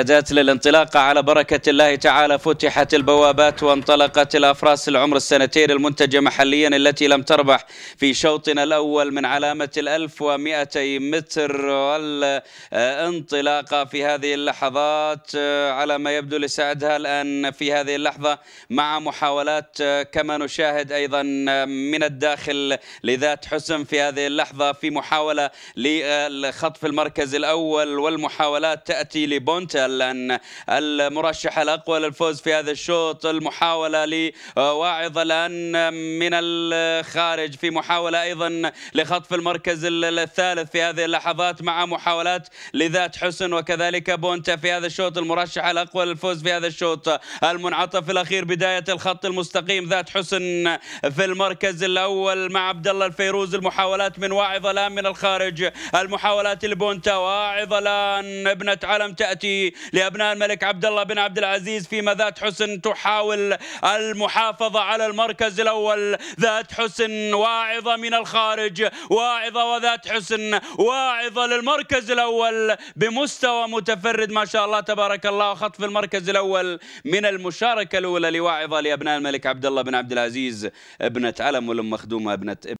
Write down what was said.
أدات للانطلاق على بركة الله تعالى فتحت البوابات وانطلقت الأفراس العمر السنتين المنتجة محليا التي لم تربح في شوطنا الأول من علامة الألف ومائتي متر والانطلاقة في هذه اللحظات على ما يبدو لسعدها الآن في هذه اللحظة مع محاولات كما نشاهد أيضا من الداخل لذات حسن في هذه اللحظة في محاولة لخطف المركز الأول والمحاولات تأتي لبونتا الان المرشح الاقوى للفوز في هذا الشوط المحاوله لواعظ الان من الخارج في محاوله ايضا لخطف المركز الثالث في هذه اللحظات مع محاولات لذات حسن وكذلك بونتا في هذا الشوط المرشح الاقوى للفوز في هذا الشوط المنعطف الاخير بدايه الخط المستقيم ذات حسن في المركز الاول مع عبد الله الفيروز المحاولات من واعظ الان من الخارج المحاولات لبونتا واعظ الان ابنه علم تاتي لأبناء الملك عبد الله بن عبد العزيز فيما ذات حسن تحاول المحافظة على المركز الأول ذات حسن واعظة من الخارج واعظة وذات حسن واعظة للمركز الأول بمستوى متفرد ما شاء الله تبارك الله خطف المركز الأول من المشاركة الأولى لواعظة لأبناء الملك عبد الله بن عبد العزيز ابنة علم ولم مخدومة ابنة